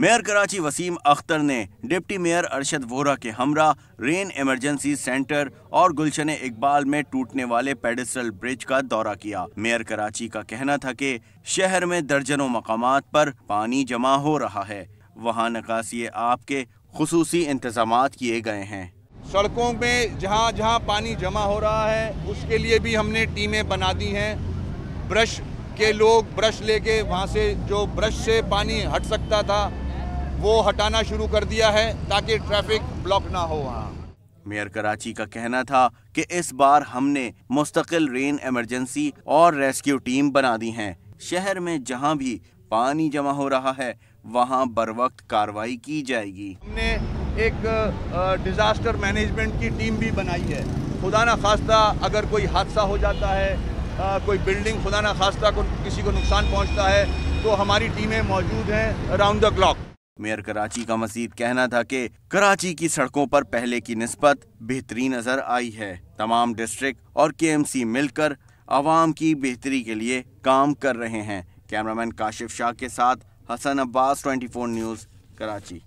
mayor Karachi Wasim Akhtar ने deputy mayor Arshad Vora के हमरा रेन इमरजेंसी सेंटर और गुलशन इकबाल में टूटने वाले पेडिस्ट्रल ब्रिज का दौरा किया मेयर कराची का कहना था कि शहर में दर्जनों मकाम पर पानी जमा हो रहा है वहाँ नकासी आपके खसूसी इंतजाम किए गए हैं सड़कों में जहाँ जहाँ पानी जमा हो रहा है उसके लिए भी हमने टीमें बना दी हैं ब्रश के लोग ब्रश लेके वहाँ से जो ब्रश से पानी हट सकता था वो हटाना शुरू कर दिया है ताकि ट्रैफिक ब्लॉक ना हो वहाँ मेयर कराची का कहना था कि इस बार हमने मुस्तकिल रेन इमरजेंसी और रेस्क्यू टीम बना दी हैं शहर में जहां भी पानी जमा हो रहा है वहां बर वक्त कार्रवाई की जाएगी हमने एक डिज़ास्टर मैनेजमेंट की टीम भी बनाई है खुदा ना खास्ता अगर कोई हादसा हो जाता है कोई बिल्डिंग खुदा ना खास्ता को किसी को नुकसान पहुँचता है तो हमारी टीमें मौजूद हैं round the clock mayor Karachi का मजीद कहना था कि कराची की सड़कों पर पहले की नस्बत बेहतरी नजर आई है तमाम डिस्ट्रिक्ट और के एम सी मिलकर आवाम की बेहतरी के लिए काम कर रहे हैं कैमरामैन काशिफ शाह के साथ Hasan Abbas twenty four news Karachi